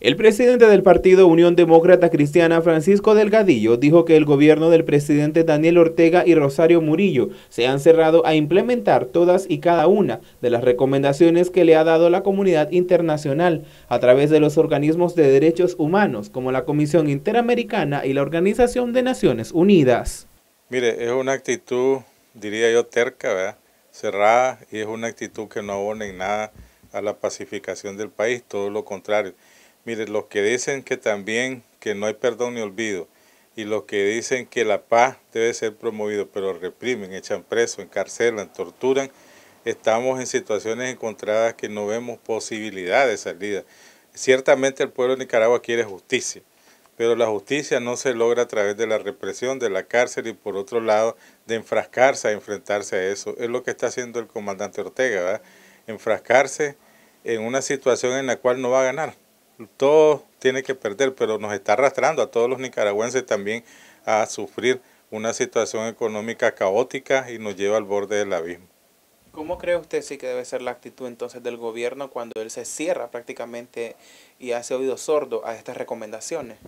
El presidente del partido Unión Demócrata Cristiana, Francisco Delgadillo, dijo que el gobierno del presidente Daniel Ortega y Rosario Murillo se han cerrado a implementar todas y cada una de las recomendaciones que le ha dado la comunidad internacional a través de los organismos de derechos humanos como la Comisión Interamericana y la Organización de Naciones Unidas. Mire, es una actitud, diría yo, terca, cerrada y es una actitud que no abona en nada a la pacificación del país, todo lo contrario. Mire, los que dicen que también que no hay perdón ni olvido y los que dicen que la paz debe ser promovida, pero reprimen, echan preso, encarcelan, torturan, estamos en situaciones encontradas que no vemos posibilidad de salida. Ciertamente el pueblo de Nicaragua quiere justicia, pero la justicia no se logra a través de la represión, de la cárcel y por otro lado de enfrascarse a enfrentarse a eso. Es lo que está haciendo el comandante Ortega, ¿verdad? Enfrascarse en una situación en la cual no va a ganar todo tiene que perder, pero nos está arrastrando a todos los nicaragüenses también a sufrir una situación económica caótica y nos lleva al borde del abismo. ¿Cómo cree usted sí que debe ser la actitud entonces del gobierno cuando él se cierra prácticamente y hace oído sordo a estas recomendaciones?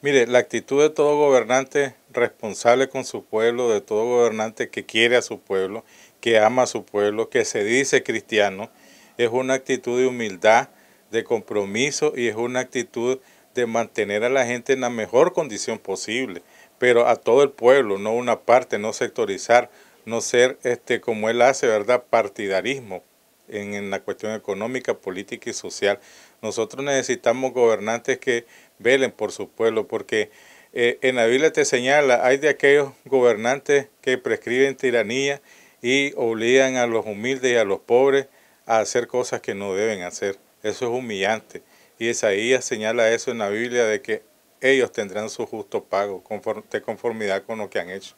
Mire, la actitud de todo gobernante responsable con su pueblo, de todo gobernante que quiere a su pueblo, que ama a su pueblo, que se dice cristiano, es una actitud de humildad, de compromiso y es una actitud de mantener a la gente en la mejor condición posible, pero a todo el pueblo, no una parte, no sectorizar, no ser este como él hace, ¿verdad? Partidarismo en, la cuestión económica, política y social. Nosotros necesitamos gobernantes que velen por su pueblo, porque eh, en la Biblia te señala, hay de aquellos gobernantes que prescriben tiranía y obligan a los humildes y a los pobres a hacer cosas que no deben hacer. Eso es humillante. Y Isaías señala eso en la Biblia de que ellos tendrán su justo pago de conformidad con lo que han hecho.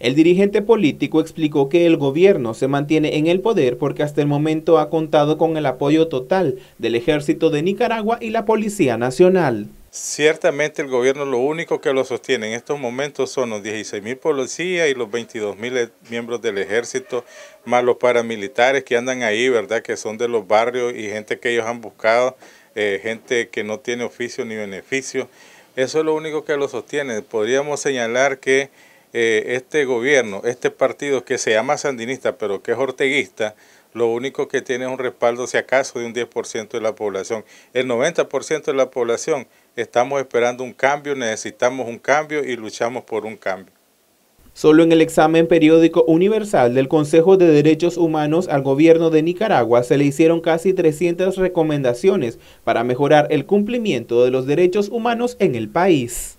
El dirigente político explicó que el gobierno se mantiene en el poder porque hasta el momento ha contado con el apoyo total del ejército de Nicaragua y la Policía Nacional. Ciertamente el gobierno lo único que lo sostiene en estos momentos son los 16.000 mil policías y los 22.000 mil e- miembros del ejército, más los paramilitares que andan ahí, ¿verdad? Que son de los barrios y gente que ellos han buscado, eh, gente que no tiene oficio ni beneficio. Eso es lo único que lo sostiene. Podríamos señalar que eh, este gobierno, este partido que se llama sandinista pero que es orteguista, lo único que tiene es un respaldo, si acaso, de un 10% de la población. El 90% de la población estamos esperando un cambio, necesitamos un cambio y luchamos por un cambio. Solo en el examen periódico universal del Consejo de Derechos Humanos al gobierno de Nicaragua se le hicieron casi 300 recomendaciones para mejorar el cumplimiento de los derechos humanos en el país.